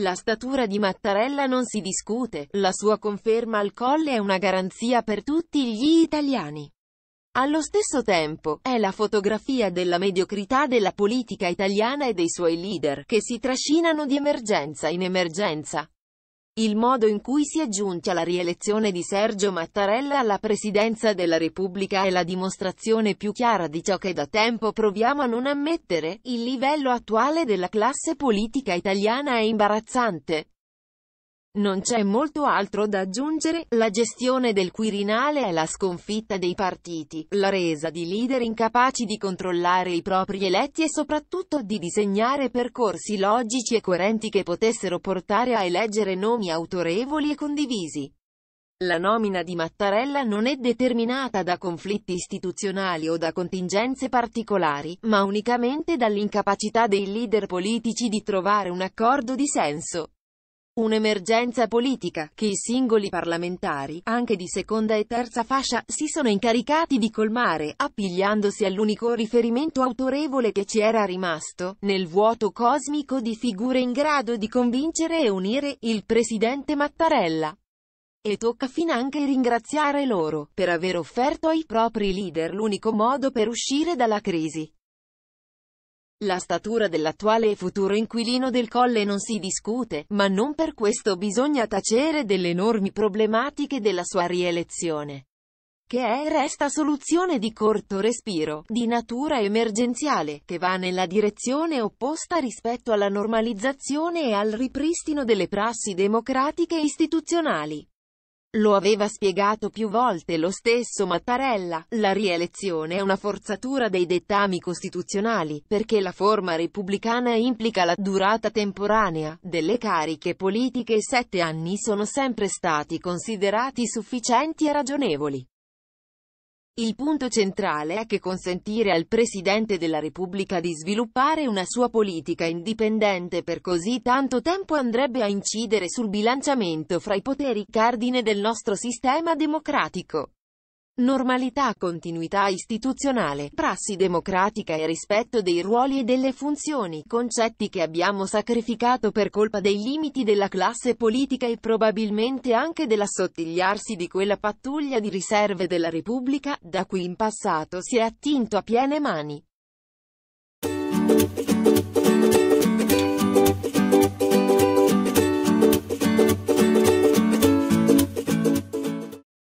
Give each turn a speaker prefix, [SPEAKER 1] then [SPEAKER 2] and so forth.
[SPEAKER 1] La statura di Mattarella non si discute, la sua conferma al colle è una garanzia per tutti gli italiani. Allo stesso tempo, è la fotografia della mediocrità della politica italiana e dei suoi leader, che si trascinano di emergenza in emergenza. Il modo in cui si è giunta la rielezione di Sergio Mattarella alla presidenza della Repubblica è la dimostrazione più chiara di ciò che da tempo proviamo a non ammettere, il livello attuale della classe politica italiana è imbarazzante. Non c'è molto altro da aggiungere, la gestione del Quirinale è la sconfitta dei partiti, la resa di leader incapaci di controllare i propri eletti e soprattutto di disegnare percorsi logici e coerenti che potessero portare a eleggere nomi autorevoli e condivisi. La nomina di Mattarella non è determinata da conflitti istituzionali o da contingenze particolari, ma unicamente dall'incapacità dei leader politici di trovare un accordo di senso. Un'emergenza politica, che i singoli parlamentari, anche di seconda e terza fascia, si sono incaricati di colmare, appigliandosi all'unico riferimento autorevole che ci era rimasto, nel vuoto cosmico di figure in grado di convincere e unire, il presidente Mattarella. E tocca finanche ringraziare loro, per aver offerto ai propri leader l'unico modo per uscire dalla crisi. La statura dell'attuale e futuro inquilino del colle non si discute, ma non per questo bisogna tacere delle enormi problematiche della sua rielezione che è resta soluzione di corto respiro, di natura emergenziale, che va nella direzione opposta rispetto alla normalizzazione e al ripristino delle prassi democratiche e istituzionali. Lo aveva spiegato più volte lo stesso Mattarella, la rielezione è una forzatura dei dettami costituzionali, perché la forma repubblicana implica la durata temporanea delle cariche politiche e sette anni sono sempre stati considerati sufficienti e ragionevoli. Il punto centrale è che consentire al Presidente della Repubblica di sviluppare una sua politica indipendente per così tanto tempo andrebbe a incidere sul bilanciamento fra i poteri cardine del nostro sistema democratico. Normalità, continuità istituzionale, prassi democratica e rispetto dei ruoli e delle funzioni, concetti che abbiamo sacrificato per colpa dei limiti della classe politica e probabilmente anche dell'assottigliarsi di quella pattuglia di riserve della Repubblica, da cui in passato si è attinto a piene mani.